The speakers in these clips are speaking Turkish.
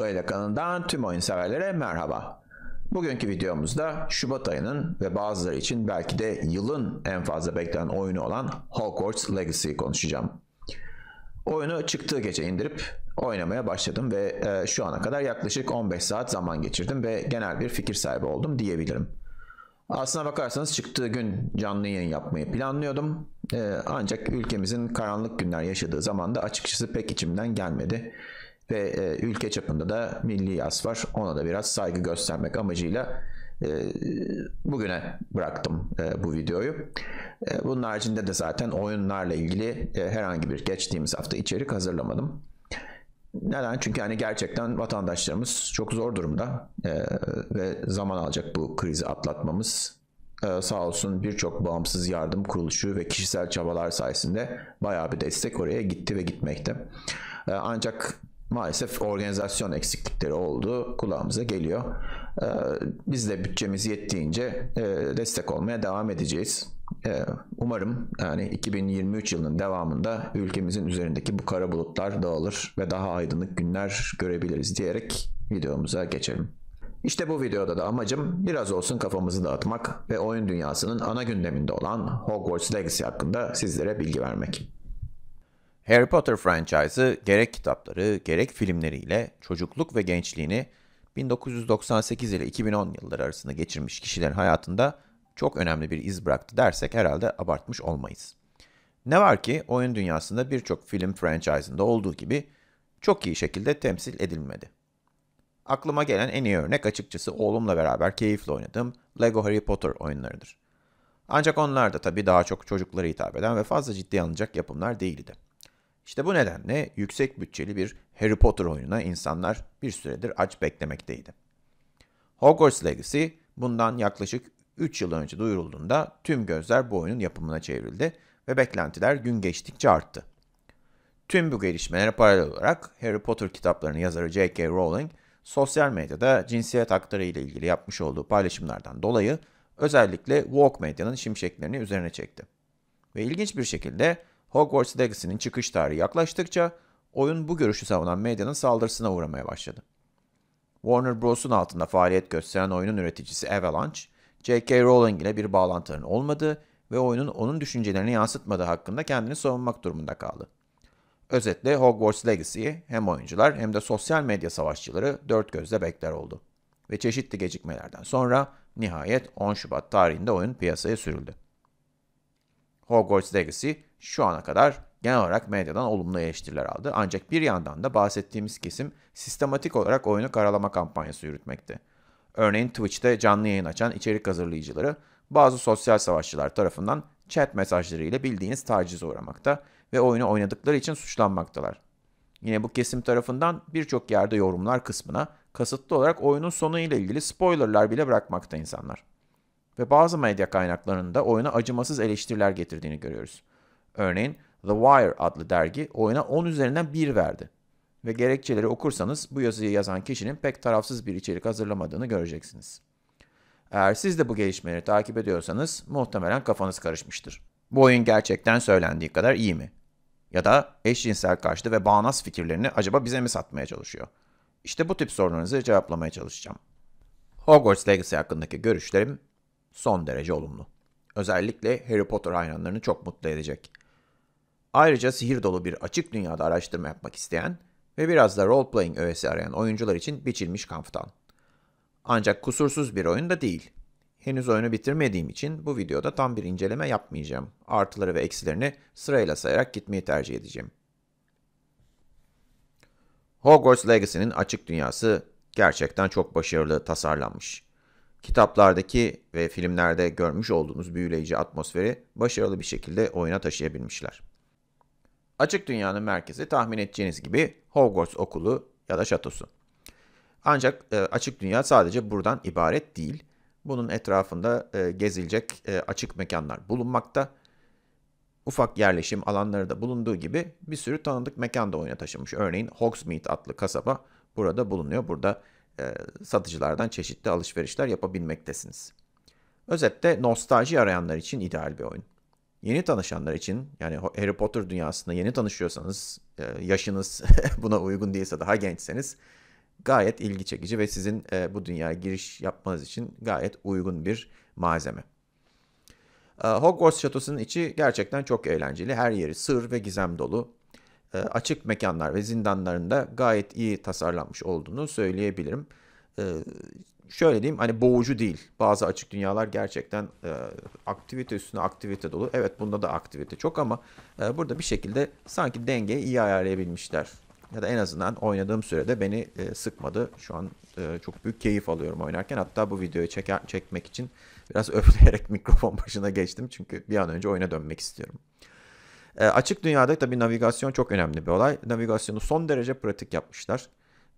Gayla kanalından tüm oyun severlere merhaba. Bugünkü videomuzda Şubat ayının ve bazıları için belki de yılın en fazla beklenen oyunu olan Hogwarts Legacy'yi konuşacağım. Oyunu çıktığı gece indirip oynamaya başladım ve e, şu ana kadar yaklaşık 15 saat zaman geçirdim ve genel bir fikir sahibi oldum diyebilirim. Aslına bakarsanız çıktığı gün canlı yayın yapmayı planlıyordum. E, ancak ülkemizin karanlık günler yaşadığı zaman da açıkçası pek içimden gelmedi ve e, ülke çapında da milli yas var. Ona da biraz saygı göstermek amacıyla e, bugüne bıraktım e, bu videoyu. E, bunun haricinde de zaten oyunlarla ilgili e, herhangi bir geçtiğimiz hafta içerik hazırlamadım. Neden? Çünkü hani gerçekten vatandaşlarımız çok zor durumda e, ve zaman alacak bu krizi atlatmamız. E, sağ olsun birçok bağımsız yardım kuruluşu ve kişisel çabalar sayesinde bayağı bir destek oraya gitti ve gitmekte. E, ancak maalesef organizasyon eksiklikleri oldu kulağımıza geliyor. Ee, biz de bütçemiz yettiğince e, destek olmaya devam edeceğiz. Ee, umarım yani 2023 yılının devamında ülkemizin üzerindeki bu kara bulutlar dağılır ve daha aydınlık günler görebiliriz diyerek videomuza geçelim. İşte bu videoda da amacım biraz olsun kafamızı dağıtmak ve oyun dünyasının ana gündeminde olan Hogwarts Legacy hakkında sizlere bilgi vermek. Harry Potter franchise'ı gerek kitapları gerek filmleriyle çocukluk ve gençliğini 1998 ile 2010 yılları arasında geçirmiş kişilerin hayatında çok önemli bir iz bıraktı dersek herhalde abartmış olmayız. Ne var ki oyun dünyasında birçok film franchise'ında olduğu gibi çok iyi şekilde temsil edilmedi. Aklıma gelen en iyi örnek açıkçası oğlumla beraber keyifle oynadığım Lego Harry Potter oyunlarıdır. Ancak onlar da tabii daha çok çocuklara hitap eden ve fazla ciddi alınacak yapımlar değildi. İşte bu nedenle yüksek bütçeli bir Harry Potter oyununa insanlar bir süredir aç beklemekteydi. Hogwarts Legacy bundan yaklaşık 3 yıl önce duyurulduğunda tüm gözler bu oyunun yapımına çevrildi ve beklentiler gün geçtikçe arttı. Tüm bu gelişmelere paralel olarak Harry Potter kitaplarının yazarı J.K. Rowling sosyal medyada cinsiyet aktarı ile ilgili yapmış olduğu paylaşımlardan dolayı özellikle woke medyanın şimşeklerini üzerine çekti. Ve ilginç bir şekilde Hogwarts Legacy'nin çıkış tarihi yaklaştıkça oyun bu görüşü savunan medyanın saldırısına uğramaya başladı. Warner Bros'un altında faaliyet gösteren oyunun üreticisi Avalanche, J.K. Rowling ile bir bağlantının olmadığı ve oyunun onun düşüncelerini yansıtmadığı hakkında kendini savunmak durumunda kaldı. Özetle Hogwarts Legacy'yi hem oyuncular hem de sosyal medya savaşçıları dört gözle bekler oldu. Ve çeşitli gecikmelerden sonra nihayet 10 Şubat tarihinde oyun piyasaya sürüldü. Hogwarts Legacy şu ana kadar genel olarak medyadan olumlu eleştiriler aldı. Ancak bir yandan da bahsettiğimiz kesim sistematik olarak oyunu karalama kampanyası yürütmekte. Örneğin Twitch'te canlı yayın açan içerik hazırlayıcıları bazı sosyal savaşçılar tarafından chat mesajları ile bildiğiniz tacize uğramakta ve oyunu oynadıkları için suçlanmaktalar. Yine bu kesim tarafından birçok yerde yorumlar kısmına kasıtlı olarak oyunun sonu ile ilgili spoilerlar bile bırakmakta insanlar ve bazı medya kaynaklarında oyuna acımasız eleştiriler getirdiğini görüyoruz. Örneğin The Wire adlı dergi oyuna 10 üzerinden 1 verdi. Ve gerekçeleri okursanız bu yazıyı yazan kişinin pek tarafsız bir içerik hazırlamadığını göreceksiniz. Eğer siz de bu gelişmeleri takip ediyorsanız muhtemelen kafanız karışmıştır. Bu oyun gerçekten söylendiği kadar iyi mi? Ya da eşcinsel karşıtı ve bağnaz fikirlerini acaba bize mi satmaya çalışıyor? İşte bu tip sorularınızı cevaplamaya çalışacağım. Hogwarts Legacy hakkındaki görüşlerim son derece olumlu. Özellikle Harry Potter hayranlarını çok mutlu edecek. Ayrıca sihir dolu bir açık dünyada araştırma yapmak isteyen ve biraz da role-playing öğesi arayan oyuncular için biçilmiş kaftan. Ancak kusursuz bir oyun da değil. Henüz oyunu bitirmediğim için bu videoda tam bir inceleme yapmayacağım. Artıları ve eksilerini sırayla sayarak gitmeyi tercih edeceğim. Hogwarts Legacy'nin açık dünyası gerçekten çok başarılı tasarlanmış kitaplardaki ve filmlerde görmüş olduğunuz büyüleyici atmosferi başarılı bir şekilde oyuna taşıyabilmişler. Açık dünyanın merkezi tahmin edeceğiniz gibi Hogwarts okulu ya da şatosu. Ancak e, açık dünya sadece buradan ibaret değil. Bunun etrafında e, gezilecek e, açık mekanlar bulunmakta. Ufak yerleşim alanları da bulunduğu gibi bir sürü tanıdık mekan da oyuna taşımış. Örneğin Hogsmeade adlı kasaba burada bulunuyor. Burada e, satıcılardan çeşitli alışverişler yapabilmektesiniz. Özetle nostalji arayanlar için ideal bir oyun. Yeni tanışanlar için yani Harry Potter dünyasında yeni tanışıyorsanız, e, yaşınız buna uygun değilse daha gençseniz gayet ilgi çekici ve sizin e, bu dünyaya giriş yapmanız için gayet uygun bir malzeme. E, Hogwarts şatosunun içi gerçekten çok eğlenceli. Her yeri sır ve gizem dolu. E, açık mekanlar ve zindanlarında gayet iyi tasarlanmış olduğunu söyleyebilirim. E, şöyle diyeyim hani boğucu değil. Bazı açık dünyalar gerçekten e, aktivite üstüne aktivite dolu. Evet bunda da aktivite çok ama e, burada bir şekilde sanki dengeyi iyi ayarlayabilmişler. Ya da en azından oynadığım sürede beni e, sıkmadı. Şu an e, çok büyük keyif alıyorum oynarken. Hatta bu videoyu çeker, çekmek için biraz öfleyerek mikrofon başına geçtim. Çünkü bir an önce oyuna dönmek istiyorum. E, açık dünyada tabii navigasyon çok önemli bir olay. Navigasyonu son derece pratik yapmışlar.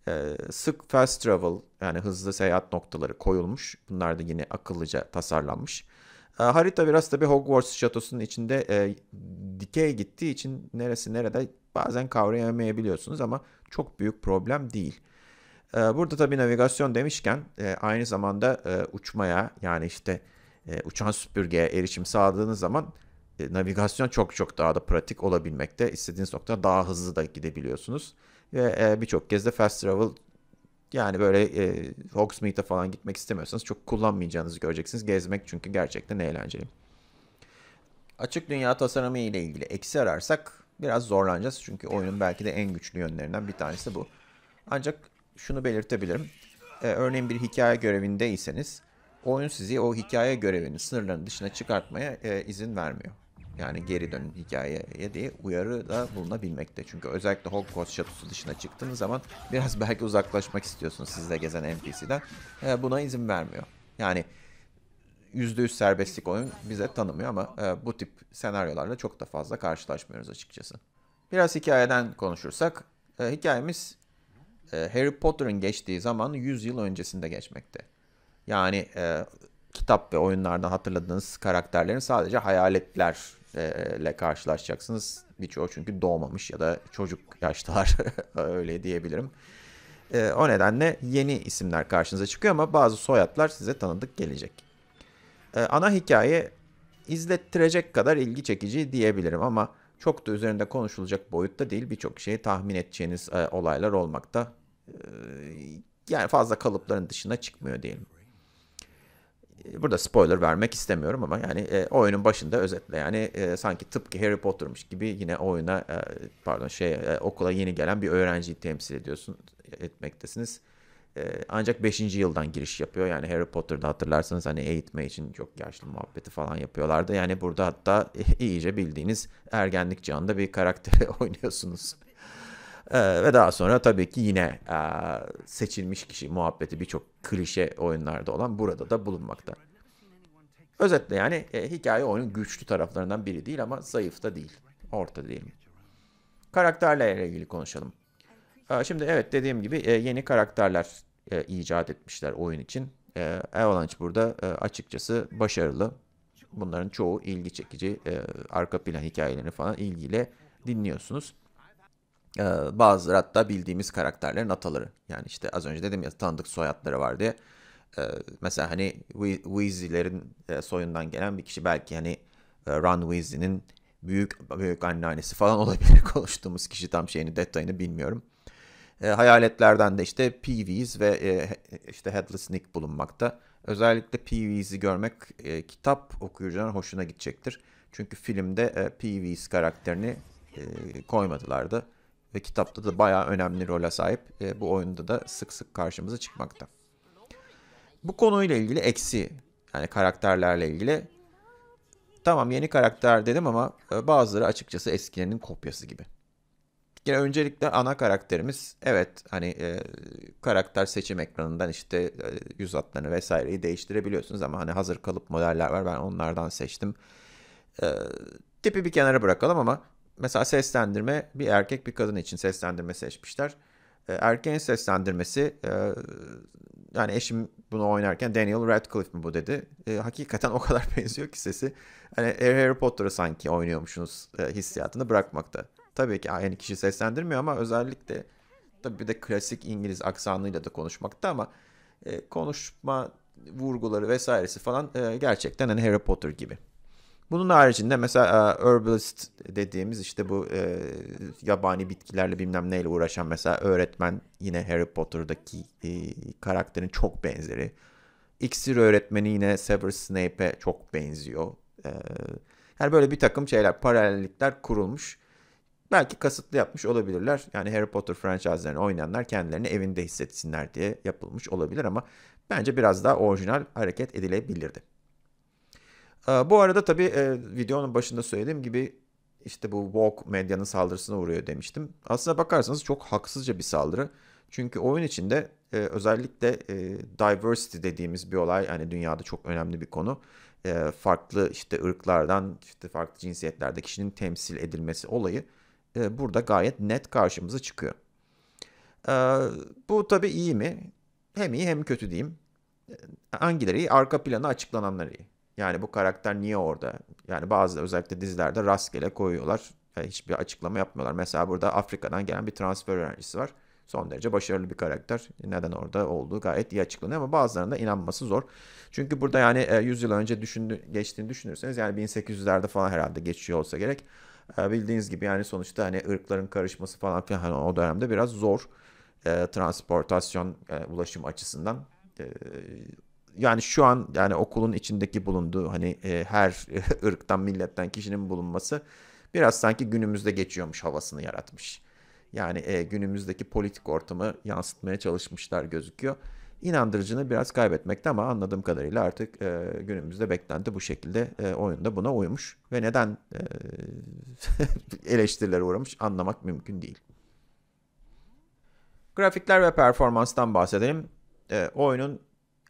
E, sık fast travel yani hızlı seyahat noktaları koyulmuş. Bunlar da yine akıllıca tasarlanmış. E, harita biraz tabii Hogwarts şatosunun içinde e, dikey gittiği için neresi nerede bazen kavrayamayabiliyorsunuz ama çok büyük problem değil. E, burada tabii navigasyon demişken e, aynı zamanda e, uçmaya yani işte e, uçan süpürgeye erişim sağladığınız zaman e, navigasyon çok çok daha da pratik olabilmekte. İstediğiniz nokta daha hızlı da gidebiliyorsunuz. Ve e, birçok kez de fast travel yani böyle e, Hogsmeade'e falan gitmek istemiyorsanız çok kullanmayacağınızı göreceksiniz. Gezmek çünkü gerçekten eğlenceli. Açık dünya tasarımı ile ilgili eksi ararsak biraz zorlanacağız. Çünkü oyunun belki de en güçlü yönlerinden bir tanesi bu. Ancak şunu belirtebilirim. Ee, örneğin bir hikaye görevindeyseniz oyun sizi o hikaye görevinin sınırlarının dışına çıkartmaya e, izin vermiyor. Yani geri dönün hikayeye diye uyarı da bulunabilmekte. Çünkü özellikle Hogwarts şatosu dışına çıktığınız zaman biraz belki uzaklaşmak istiyorsunuz sizle gezen NPC'den. E, ee, buna izin vermiyor. Yani %100 serbestlik oyun bize tanımıyor ama e, bu tip senaryolarla çok da fazla karşılaşmıyoruz açıkçası. Biraz hikayeden konuşursak, e, hikayemiz e, Harry Potter'ın geçtiği zaman 100 yıl öncesinde geçmekte. Yani e, kitap ve oyunlardan hatırladığınız karakterlerin sadece hayaletler ile e, karşılaşacaksınız. Birçoğu çünkü doğmamış ya da çocuk yaştalar öyle diyebilirim. E, o nedenle yeni isimler karşınıza çıkıyor ama bazı soyadlar size tanıdık gelecek. E, ana hikaye izlettirecek kadar ilgi çekici diyebilirim ama çok da üzerinde konuşulacak boyutta değil. Birçok şeyi tahmin edeceğiniz olaylar olmakta. yani fazla kalıpların dışına çıkmıyor diyelim burada spoiler vermek istemiyorum ama yani e, oyunun başında özetle yani e, sanki tıpkı Harry Potter'mış gibi yine oyuna e, pardon şey e, okula yeni gelen bir öğrenciyi temsil ediyorsun etmektesiniz. E, ancak 5. yıldan giriş yapıyor. Yani Harry Potter'da hatırlarsanız hani eğitme için çok yaşlı muhabbeti falan yapıyorlardı. Yani burada hatta iyice bildiğiniz ergenlik canında bir karakteri oynuyorsunuz. Ee, ve daha sonra tabii ki yine e, seçilmiş kişi muhabbeti birçok klişe oyunlarda olan burada da bulunmakta. Özetle yani e, hikaye oyunun güçlü taraflarından biri değil ama zayıf da değil. Orta değil. Karakterlerle ilgili konuşalım. E, şimdi evet dediğim gibi e, yeni karakterler e, icat etmişler oyun için. E, Avalanche burada e, açıkçası başarılı. Bunların çoğu ilgi çekici. E, arka plan hikayelerini falan ilgiyle dinliyorsunuz e, bazıları hatta bildiğimiz karakterlerin ataları. Yani işte az önce dedim ya tanıdık soyadları vardı diye. Ee, mesela hani Weasley'lerin e, soyundan gelen bir kişi belki hani e, Ron Weasley'nin büyük büyük anneannesi falan olabilir konuştuğumuz kişi tam şeyini detayını bilmiyorum. E, hayaletlerden de işte Peewees ve e, işte Headless Nick bulunmakta. Özellikle Peewees'i görmek e, kitap okuyucuların hoşuna gidecektir. Çünkü filmde e, Peewees karakterini e, koymadılar da ve kitapta da bayağı önemli role sahip. E, bu oyunda da sık sık karşımıza çıkmakta. Bu konuyla ilgili eksi yani karakterlerle ilgili tamam yeni karakter dedim ama e, bazıları açıkçası eskilerinin kopyası gibi. Yine öncelikle ana karakterimiz evet hani e, karakter seçim ekranından işte e, yüz hatlarını vesaireyi değiştirebiliyorsunuz ama hani hazır kalıp modeller var ben onlardan seçtim. E, tipi bir kenara bırakalım ama Mesela seslendirme bir erkek bir kadın için seslendirme seçmişler. E, erkeğin seslendirmesi e, yani eşim bunu oynarken Daniel Radcliffe mi bu dedi. E, hakikaten o kadar benziyor ki sesi. Hani Harry Potter'ı sanki oynuyormuşsunuz e, hissiyatını bırakmakta. Tabii ki aynı kişi seslendirmiyor ama özellikle tabii bir de klasik İngiliz aksanıyla da konuşmakta ama e, konuşma vurguları vesairesi falan e, gerçekten hani Harry Potter gibi. Bunun haricinde mesela e, herbalist dediğimiz işte bu e, yabani bitkilerle bilmem neyle uğraşan mesela öğretmen yine Harry Potter'daki e, karakterin çok benzeri. İksir öğretmeni yine Severus Snape'e çok benziyor. E, yani böyle bir takım şeyler, paralellikler kurulmuş. Belki kasıtlı yapmış olabilirler. Yani Harry Potter franchise'lerini oynayanlar kendilerini evinde hissetsinler diye yapılmış olabilir ama bence biraz daha orijinal hareket edilebilirdi. Ee, bu arada tabii e, videonun başında söylediğim gibi işte bu woke medyanın saldırısına uğruyor demiştim. Aslına bakarsanız çok haksızca bir saldırı. Çünkü oyun içinde e, özellikle e, diversity dediğimiz bir olay yani dünyada çok önemli bir konu. farklı işte ırklardan, işte farklı cinsiyetlerde kişinin temsil edilmesi olayı burada gayet net karşımıza çıkıyor. bu tabii iyi mi? Hem iyi hem kötü diyeyim. Hangileri iyi? Arka planı açıklananlar iyi. Yani bu karakter niye orada? Yani bazı özellikle dizilerde rastgele koyuyorlar. Yani hiçbir açıklama yapmıyorlar. Mesela burada Afrika'dan gelen bir transfer öğrencisi var. Son derece başarılı bir karakter. Neden orada olduğu gayet iyi açıklanıyor ama bazılarında inanması zor. Çünkü burada yani 100 e, yıl önce düşündü, geçtiğini düşünürseniz yani 1800'lerde falan herhalde geçiyor olsa gerek. E, bildiğiniz gibi yani sonuçta hani ırkların karışması falan filan hani o dönemde biraz zor. E, transportasyon, e, ulaşım açısından e, yani şu an yani okulun içindeki bulunduğu hani e, her ırktan milletten kişinin bulunması biraz sanki günümüzde geçiyormuş havasını yaratmış. Yani e, günümüzdeki politik ortamı yansıtmaya çalışmışlar gözüküyor. İnandırıcını biraz kaybetmekte ama anladığım kadarıyla artık e, günümüzde beklendi bu şekilde e, oyunda buna uymuş. Ve neden e, eleştirilere uğramış anlamak mümkün değil. Grafikler ve performanstan bahsedelim. E, oyunun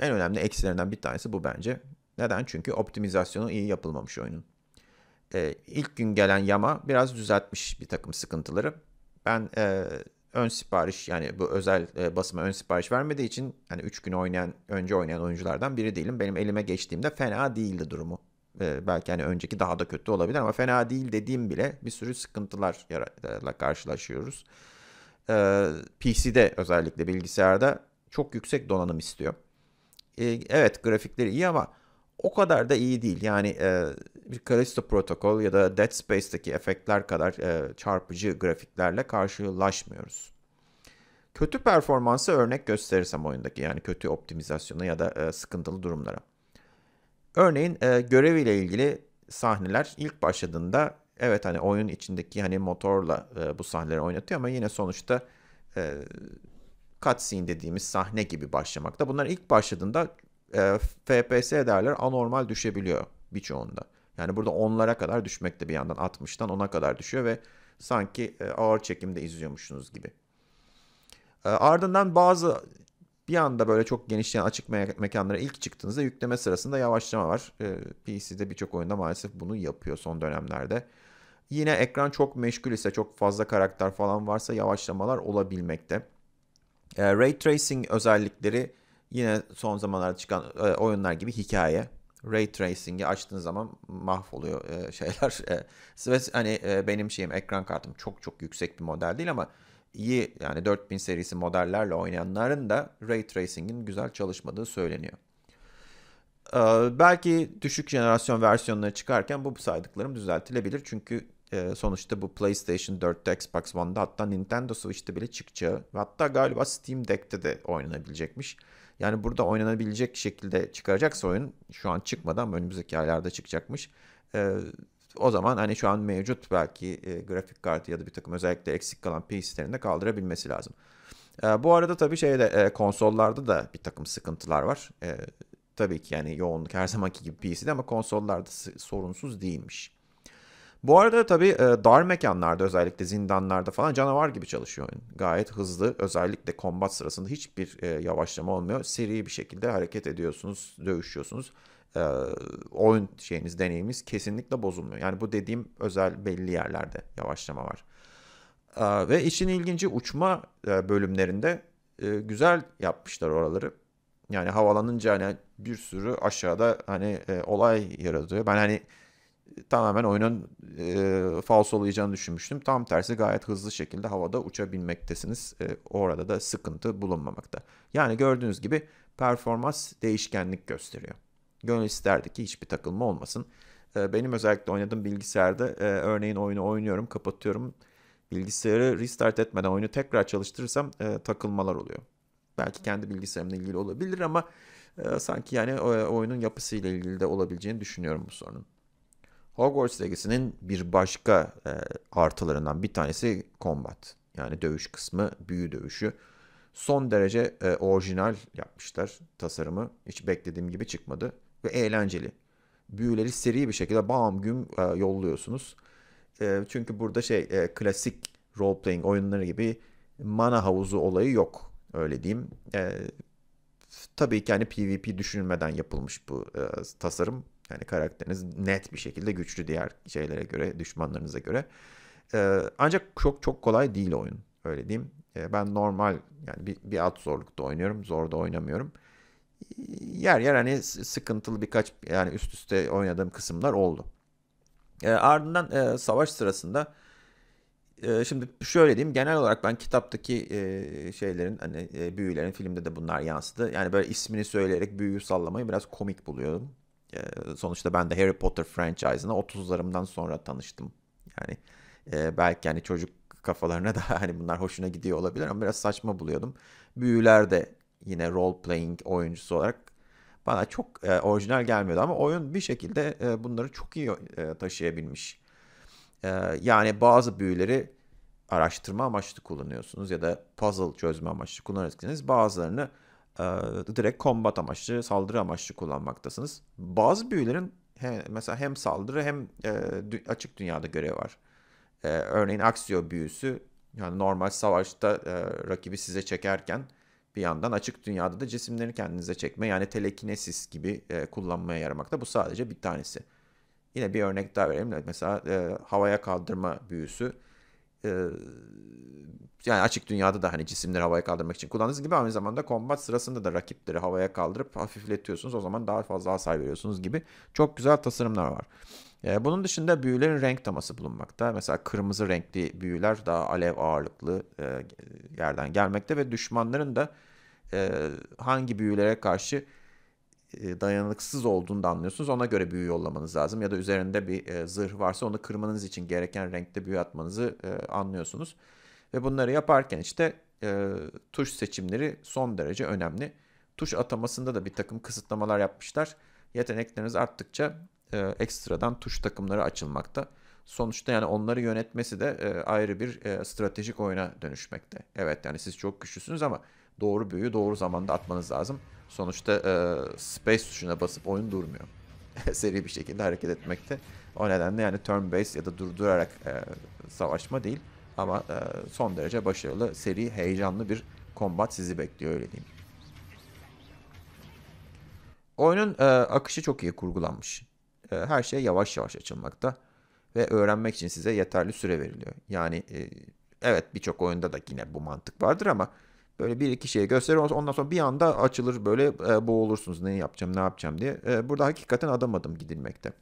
en önemli eksilerinden bir tanesi bu bence. Neden? Çünkü optimizasyonu iyi yapılmamış oyunun. Ee, ilk gün gelen yama biraz düzeltmiş bir takım sıkıntıları. Ben e, ön sipariş yani bu özel e, basıma ön sipariş vermediği için hani 3 gün oynayan önce oynayan oyunculardan biri değilim. Benim elime geçtiğimde fena değildi durumu. E, belki hani önceki daha da kötü olabilir ama fena değil dediğim bile bir sürü sıkıntılarla karşılaşıyoruz. E, ee, PC'de özellikle bilgisayarda çok yüksek donanım istiyor. Ee, evet grafikleri iyi ama o kadar da iyi değil. Yani e, bir Callisto Protokol ya da Dead Space'teki efektler kadar e, çarpıcı grafiklerle karşılaşmıyoruz. Kötü performansı örnek gösterirsem oyundaki yani kötü optimizasyona ya da e, sıkıntılı durumlara. Örneğin e, göreviyle ilgili sahneler ilk başladığında evet hani oyun içindeki hani motorla e, bu sahneleri oynatıyor ama yine sonuçta e, cutscene dediğimiz sahne gibi başlamakta. Bunlar ilk başladığında e, FPS değerler anormal düşebiliyor birçoğunda. Yani burada onlara kadar düşmekte bir yandan 60'tan 10'a kadar düşüyor ve sanki e, ağır çekimde izliyormuşsunuz gibi. E, ardından bazı bir anda böyle çok genişleyen açık me- mekanlara ilk çıktığınızda yükleme sırasında yavaşlama var. E, PC'de birçok oyunda maalesef bunu yapıyor son dönemlerde. Yine ekran çok meşgul ise çok fazla karakter falan varsa yavaşlamalar olabilmekte. E, Ray Tracing özellikleri yine son zamanlarda çıkan e, oyunlar gibi hikaye. Ray Tracing'i açtığın zaman mahvoluyor e, şeyler. E, ve hani benim şeyim ekran kartım çok çok yüksek bir model değil ama iyi yani 4000 serisi modellerle oynayanların da Ray Tracing'in güzel çalışmadığı söyleniyor. Ee, belki düşük jenerasyon versiyonları çıkarken bu saydıklarım düzeltilebilir. Çünkü ee, sonuçta bu PlayStation 4'te, Xbox One'da hatta Nintendo Switch'te bile çıkacağı ve hatta galiba Steam Deck'te de oynanabilecekmiş. Yani burada oynanabilecek şekilde çıkaracaksa oyun şu an çıkmadan önümüzdeki aylarda çıkacakmış. Ee, o zaman hani şu an mevcut belki e, grafik kartı ya da bir takım özellikle eksik kalan PC'lerinde kaldırabilmesi lazım. Ee, bu arada tabii şeyde e, konsollarda da bir takım sıkıntılar var. tabii ki yani yoğunluk her zamanki gibi PC'de ama konsollarda sorunsuz değilmiş. Bu arada tabii e, dar mekanlarda özellikle zindanlarda falan canavar gibi çalışıyor oyun. Gayet hızlı özellikle kombat sırasında hiçbir e, yavaşlama olmuyor. Seri bir şekilde hareket ediyorsunuz, dövüşüyorsunuz. E, oyun şeyiniz, deneyimiz kesinlikle bozulmuyor. Yani bu dediğim özel belli yerlerde yavaşlama var. ve işin ilginci uçma bölümlerinde güzel yapmışlar oraları. Yani havalanınca hani bir sürü aşağıda hani e, olay yaratıyor. Ben hani tamamen oyunun e, olacağını düşünmüştüm. Tam tersi gayet hızlı şekilde havada uçabilmektesiniz. E, orada da sıkıntı bulunmamakta. Yani gördüğünüz gibi performans değişkenlik gösteriyor. Gönül isterdi ki hiçbir takılma olmasın. E, benim özellikle oynadığım bilgisayarda e, örneğin oyunu oynuyorum, kapatıyorum. Bilgisayarı restart etmeden oyunu tekrar çalıştırırsam e, takılmalar oluyor. Belki kendi bilgisayarımla ilgili olabilir ama e, sanki yani e, oyunun yapısıyla ilgili de olabileceğini düşünüyorum bu sorunun. Hogwarts Legacy'nin bir başka e, artılarından bir tanesi combat. Yani dövüş kısmı, büyü dövüşü. Son derece e, orijinal yapmışlar tasarımı. Hiç beklediğim gibi çıkmadı ve eğlenceli. Büyüleri seri bir şekilde bam güm e, yolluyorsunuz. E, çünkü burada şey e, klasik role playing oyunları gibi mana havuzu olayı yok öyle diyeyim. E, tabii ki hani PvP düşünülmeden yapılmış bu e, tasarım. Yani karakteriniz net bir şekilde güçlü diğer şeylere göre, düşmanlarınıza göre. Ee, ancak çok çok kolay değil oyun. Öyle diyeyim. Ee, ben normal yani bir, bir at zorlukta oynuyorum. zor da oynamıyorum. Yer yer hani sıkıntılı birkaç yani üst üste oynadığım kısımlar oldu. E, ardından e, savaş sırasında e, şimdi şöyle diyeyim genel olarak ben kitaptaki e, şeylerin hani e, büyülerin filmde de bunlar yansıdı. Yani böyle ismini söyleyerek büyüyü sallamayı biraz komik buluyorum sonuçta ben de Harry Potter franchise'ına 30'larımdan sonra tanıştım. Yani e, belki hani çocuk kafalarına da hani bunlar hoşuna gidiyor olabilir ama biraz saçma buluyordum. Büyüler de yine role playing oyuncusu olarak bana çok e, orijinal gelmiyordu ama oyun bir şekilde e, bunları çok iyi e, taşıyabilmiş. E, yani bazı büyüleri araştırma amaçlı kullanıyorsunuz ya da puzzle çözme amaçlı kullanırsınız. Bazılarını e, direkt combat amaçlı, saldırı amaçlı kullanmaktasınız. Bazı büyülerin he, mesela hem saldırı hem e, açık dünyada görevi var. E, örneğin Axio büyüsü yani normal savaşta e, rakibi size çekerken bir yandan açık dünyada da cisimlerini kendinize çekme yani telekinesis gibi e, kullanmaya yaramakta. Bu sadece bir tanesi. Yine bir örnek daha vereyim. Mesela e, havaya kaldırma büyüsü e, yani açık dünyada da hani cisimleri havaya kaldırmak için kullandığınız gibi aynı zamanda kombat sırasında da rakipleri havaya kaldırıp hafifletiyorsunuz. O zaman daha fazla hasar veriyorsunuz gibi çok güzel tasarımlar var. E, bunun dışında büyülerin renk teması bulunmakta. Mesela kırmızı renkli büyüler daha alev ağırlıklı e, yerden gelmekte ve düşmanların da e, hangi büyülere karşı e, dayanıksız olduğunu da anlıyorsunuz. Ona göre büyü yollamanız lazım. Ya da üzerinde bir e, zırh varsa onu kırmanız için gereken renkte büyü atmanızı e, anlıyorsunuz. Ve bunları yaparken işte e, tuş seçimleri son derece önemli. Tuş atamasında da bir takım kısıtlamalar yapmışlar. Yetenekleriniz arttıkça ekstradan tuş takımları açılmakta. Sonuçta yani onları yönetmesi de ayrı bir stratejik oyuna dönüşmekte. Evet yani siz çok güçlüsünüz ama doğru büyüyü doğru zamanda atmanız lazım. Sonuçta e, space tuşuna basıp oyun durmuyor. Seri bir şekilde hareket etmekte. O nedenle yani turn based ya da durdurarak e, savaşma değil ama e, son derece başarılı, seri, heyecanlı bir kombat sizi bekliyor öyle diyeyim. Oyunun e, akışı çok iyi kurgulanmış. E, her şey yavaş yavaş açılmakta ve öğrenmek için size yeterli süre veriliyor. Yani e, evet birçok oyunda da yine bu mantık vardır ama Böyle bir iki şey gösterir ondan sonra bir anda açılır böyle e, boğulursunuz ne yapacağım ne yapacağım diye. E, burada hakikaten adım adım gidilmekte.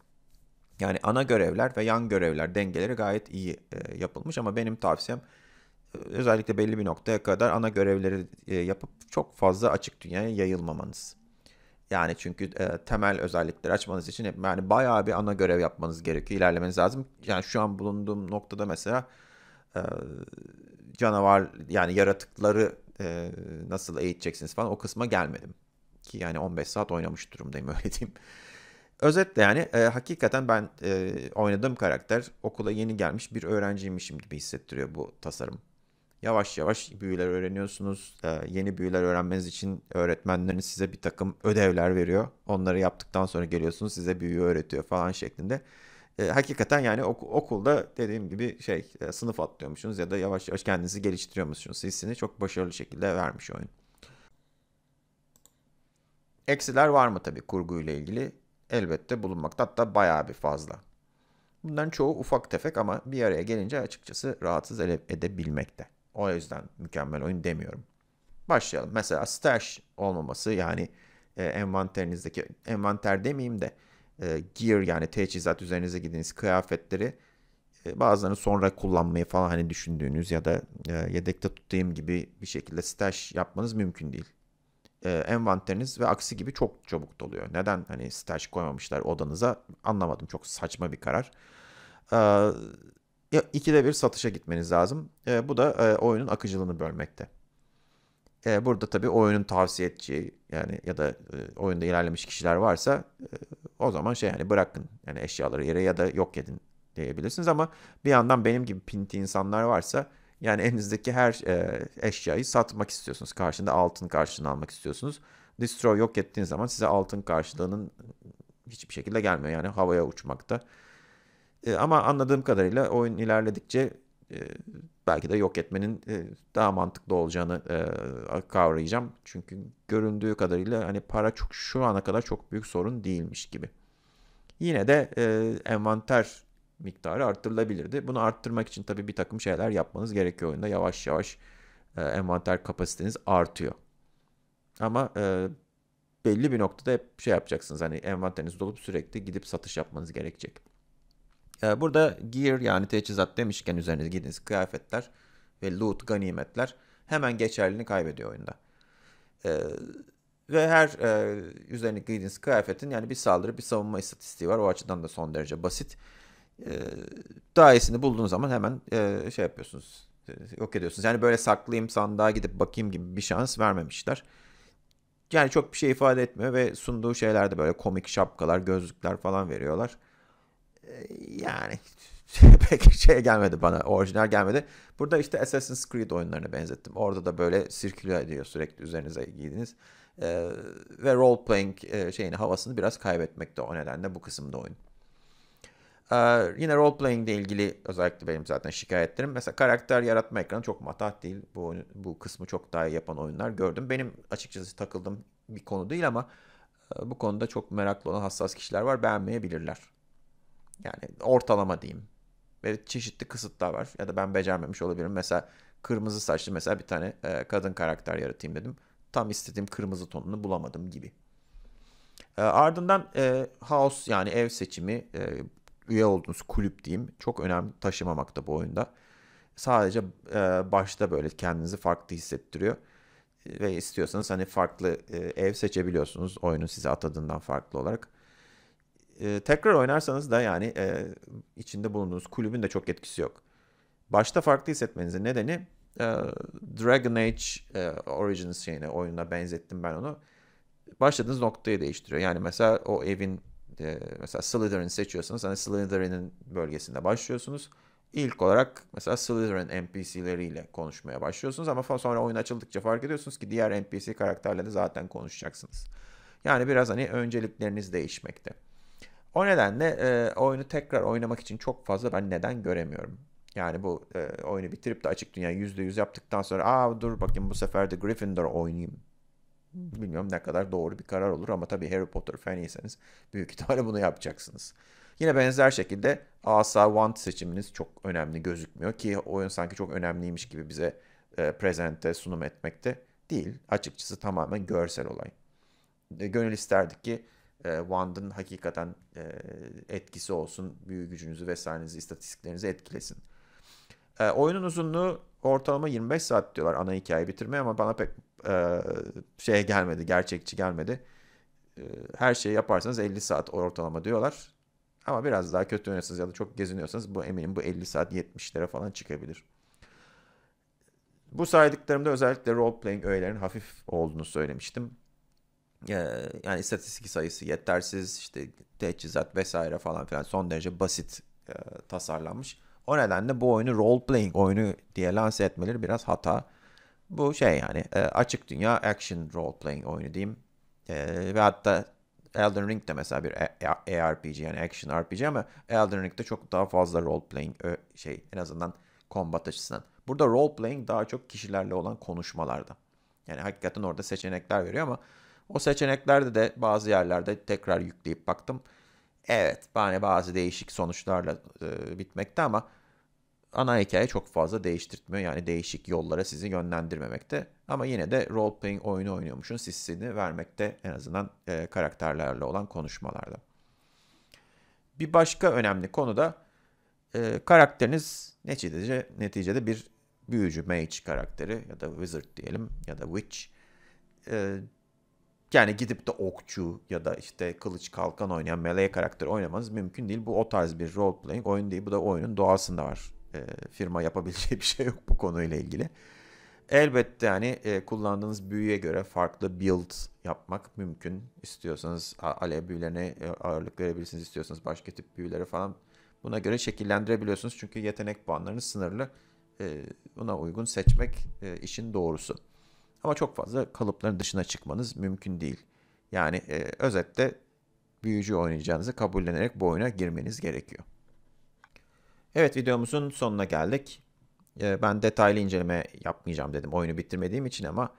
Yani ana görevler ve yan görevler dengeleri gayet iyi e, yapılmış ama benim tavsiyem e, özellikle belli bir noktaya kadar ana görevleri e, yapıp çok fazla açık dünyaya yayılmamanız. Yani çünkü e, temel özellikleri açmanız için hep yani bayağı bir ana görev yapmanız gerekiyor. ilerlemeniz lazım. Yani şu an bulunduğum noktada mesela e, canavar yani yaratıkları e, nasıl eğiteceksiniz falan o kısma gelmedim. Ki yani 15 saat oynamış durumdayım öyle diyeyim. Özetle yani e, hakikaten ben e, oynadığım karakter okula yeni gelmiş bir öğrenciymişim gibi hissettiriyor bu tasarım. Yavaş yavaş büyüler öğreniyorsunuz. E, yeni büyüler öğrenmeniz için öğretmenleriniz size bir takım ödevler veriyor. Onları yaptıktan sonra geliyorsunuz size büyüyü öğretiyor falan şeklinde e, hakikaten yani ok- okulda dediğim gibi şey e, sınıf atlıyormuşsunuz ya da yavaş yavaş kendinizi geliştiriyormuşsunuz hissini çok başarılı şekilde vermiş oyun. Eksiler var mı tabii kurguyla ilgili? Elbette bulunmakta hatta bayağı bir fazla. Bunların çoğu ufak tefek ama bir araya gelince açıkçası rahatsız ele edebilmekte. O yüzden mükemmel oyun demiyorum. Başlayalım. Mesela stash olmaması yani e, envanterinizdeki envanter demeyeyim de e, gear yani teçhizat üzerinize gidiniz kıyafetleri e, bazılarını sonra kullanmayı falan hani düşündüğünüz ya da e, yedekte tuttuğum gibi bir şekilde stash yapmanız mümkün değil. E, envanteriniz ve aksi gibi çok çabuk doluyor. Neden hani stash koymamışlar odanıza anlamadım. Çok saçma bir karar. E, ikide bir satışa gitmeniz lazım. E, bu da e, oyunun akıcılığını bölmekte. E, burada tabii oyunun tavsiye edeceği yani ya da e, oyunda ilerlemiş kişiler varsa e, o zaman şey yani bırakın yani eşyaları yere ya da yok edin diyebilirsiniz ama bir yandan benim gibi pinti insanlar varsa yani elinizdeki her e, eşyayı satmak istiyorsunuz. Karşında altın karşılığını almak istiyorsunuz. Destroy yok ettiğiniz zaman size altın karşılığının hiçbir şekilde gelmiyor. Yani havaya uçmakta. E, ama anladığım kadarıyla oyun ilerledikçe e, belki de yok etmenin e, daha mantıklı olacağını e, kavrayacağım. Çünkü göründüğü kadarıyla hani para çok şu ana kadar çok büyük sorun değilmiş gibi. Yine de e, envanter miktarı arttırılabilirdi. Bunu arttırmak için tabii bir takım şeyler yapmanız gerekiyor oyunda. Yavaş yavaş envanter kapasiteniz artıyor. Ama belli bir noktada hep şey yapacaksınız. Hani envanteriniz dolup sürekli gidip satış yapmanız gerekecek. Ee, burada gear yani teçhizat demişken üzerine giydiğiniz kıyafetler ve loot ganimetler hemen geçerliliğini kaybediyor oyunda. Ee, ve her e, üzerine giydiğiniz kıyafetin yani bir saldırı bir savunma istatistiği var. O açıdan da son derece basit. Ee, daha iyisini bulduğunuz zaman hemen e, şey yapıyorsunuz. Yok ediyorsunuz. Yani böyle saklayayım sandığa gidip bakayım gibi bir şans vermemişler. Yani çok bir şey ifade etmiyor ve sunduğu şeyler de böyle komik şapkalar, gözlükler falan veriyorlar. Ee, yani pek şey gelmedi bana orijinal gelmedi. Burada işte Assassin's Creed oyunlarına benzettim. Orada da böyle sirküle ediyor sürekli üzerinize giydiğiniz. Ee, ve role playing e, şeyini havasını biraz kaybetmekte o nedenle bu kısımda oyun. Ee, yine role playing ile ilgili özellikle benim zaten şikayetlerim. Mesela karakter yaratma ekranı çok matah değil. Bu bu kısmı çok daha iyi yapan oyunlar gördüm. Benim açıkçası takıldığım bir konu değil ama e, bu konuda çok meraklı olan hassas kişiler var. Beğenmeyebilirler. Yani ortalama diyeyim. Ve çeşitli kısıtlar var ya da ben becermemiş olabilirim. Mesela kırmızı saçlı mesela bir tane e, kadın karakter yaratayım dedim. Tam istediğim kırmızı tonunu bulamadım gibi. E, ardından e, house yani ev seçimi e, üye olduğunuz kulüp diyeyim çok önemli taşımamakta bu oyunda. Sadece e, başta böyle kendinizi farklı hissettiriyor. Ve istiyorsanız hani farklı e, ev seçebiliyorsunuz oyunun size atadığından farklı olarak. Ee, tekrar oynarsanız da yani e, içinde bulunduğunuz kulübün de çok etkisi yok. Başta farklı hissetmenizin nedeni e, Dragon Age e, Origins şeyine oyununa benzettim ben onu. Başladığınız noktayı değiştiriyor. Yani mesela o evin e, mesela Slytherin seçiyorsanız hani Slytherin'in bölgesinde başlıyorsunuz. İlk olarak mesela Slytherin NPC'leriyle konuşmaya başlıyorsunuz ama sonra oyun açıldıkça fark ediyorsunuz ki diğer NPC karakterlerle de zaten konuşacaksınız. Yani biraz hani öncelikleriniz değişmekte. O nedenle e, oyunu tekrar oynamak için çok fazla ben neden göremiyorum. Yani bu e, oyunu bitirip de açık dünya %100 yaptıktan sonra aa dur bakayım bu sefer de Gryffindor oynayayım. Bilmiyorum ne kadar doğru bir karar olur ama tabii Harry Potter fanıysanız büyük ihtimalle bunu yapacaksınız. Yine benzer şekilde asa want seçiminiz çok önemli gözükmüyor ki oyun sanki çok önemliymiş gibi bize e, prezente sunum etmekte değil. Açıkçası tamamen görsel olay. E, gönül isterdik ki e, Wand'ın hakikaten e, etkisi olsun. Büyü gücünüzü vesairenizi, istatistiklerinizi etkilesin. E, oyunun uzunluğu ortalama 25 saat diyorlar ana hikaye bitirmeye ama bana pek e, şeye gelmedi, gerçekçi gelmedi. E, her şeyi yaparsanız 50 saat ortalama diyorlar. Ama biraz daha kötü oynuyorsanız ya da çok geziniyorsanız bu eminim bu 50 saat 70'lere falan çıkabilir. Bu saydıklarımda özellikle role playing öğelerinin hafif olduğunu söylemiştim. Ee, yani istatistik sayısı yetersiz işte teçhizat vesaire falan filan son derece basit e, tasarlanmış. O nedenle bu oyunu role playing oyunu diye lanse etmeleri biraz hata. Bu şey yani e, açık dünya action role playing oyunu diyeyim. E, ve hatta Elden Ring de mesela bir ARPG yani action RPG ama Elden Ring'de çok daha fazla role playing şey en azından kombat açısından. Burada role playing daha çok kişilerle olan konuşmalarda. Yani hakikaten orada seçenekler veriyor ama o seçeneklerde de bazı yerlerde tekrar yükleyip baktım. Evet bana bazı değişik sonuçlarla e, bitmekte ama ana hikaye çok fazla değiştirtmiyor. Yani değişik yollara sizi yönlendirmemekte. Ama yine de role playing oyunu oynuyormuşun hissini vermekte en azından e, karakterlerle olan konuşmalarda. Bir başka önemli konu da e, karakteriniz neticede, neticede bir büyücü, mage karakteri ya da wizard diyelim ya da witch. E, yani gidip de okçu ya da işte kılıç kalkan oynayan melee karakteri oynamanız mümkün değil. Bu o tarz bir role playing oyun değil. Bu da oyunun doğasında var. E, firma yapabileceği bir şey yok bu konuyla ilgili. Elbette yani e, kullandığınız büyüye göre farklı build yapmak mümkün. İstiyorsanız alev büyülerine e, ağırlık verebilirsiniz. istiyorsanız başka tip büyüleri falan buna göre şekillendirebiliyorsunuz. Çünkü yetenek puanlarınız sınırlı. E, buna uygun seçmek e, işin doğrusu. Ama çok fazla kalıpların dışına çıkmanız mümkün değil. Yani e, özetle büyücü oynayacağınızı kabullenerek bu oyuna girmeniz gerekiyor. Evet videomuzun sonuna geldik. E, ben detaylı inceleme yapmayacağım dedim oyunu bitirmediğim için ama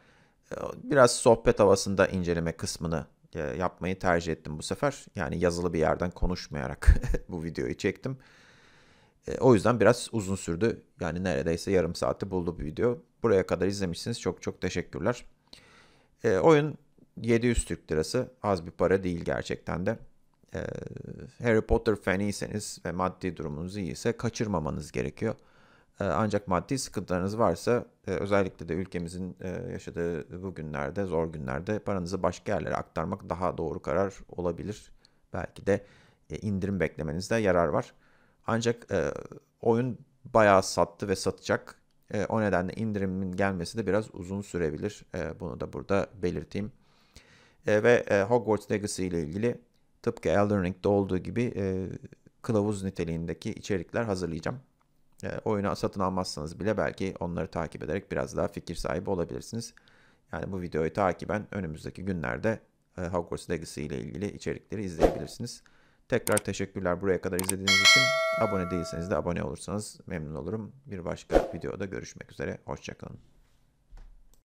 e, biraz sohbet havasında inceleme kısmını e, yapmayı tercih ettim bu sefer. Yani yazılı bir yerden konuşmayarak bu videoyu çektim. E, o yüzden biraz uzun sürdü. Yani neredeyse yarım saati buldu bir video. Buraya kadar izlemişsiniz. Çok çok teşekkürler. E, oyun 700 Türk Lirası. Az bir para değil gerçekten de. E, Harry Potter faniyseniz ve maddi durumunuz iyiyse kaçırmamanız gerekiyor. E, ancak maddi sıkıntılarınız varsa e, özellikle de ülkemizin e, yaşadığı bu günlerde, zor günlerde paranızı başka yerlere aktarmak daha doğru karar olabilir. Belki de e, indirim beklemenizde yarar var. Ancak e, oyun bayağı sattı ve satacak. E, o nedenle indirimin gelmesi de biraz uzun sürebilir. E, bunu da burada belirteyim. E, ve e, Hogwarts Legacy ile ilgili tıpkı Elden Ring'de olduğu gibi e, kılavuz niteliğindeki içerikler hazırlayacağım. E, oyunu satın almazsanız bile belki onları takip ederek biraz daha fikir sahibi olabilirsiniz. Yani bu videoyu takiben önümüzdeki günlerde e, Hogwarts Legacy ile ilgili içerikleri izleyebilirsiniz. Tekrar teşekkürler buraya kadar izlediğiniz için. Abone değilseniz de abone olursanız memnun olurum. Bir başka videoda görüşmek üzere. Hoşçakalın.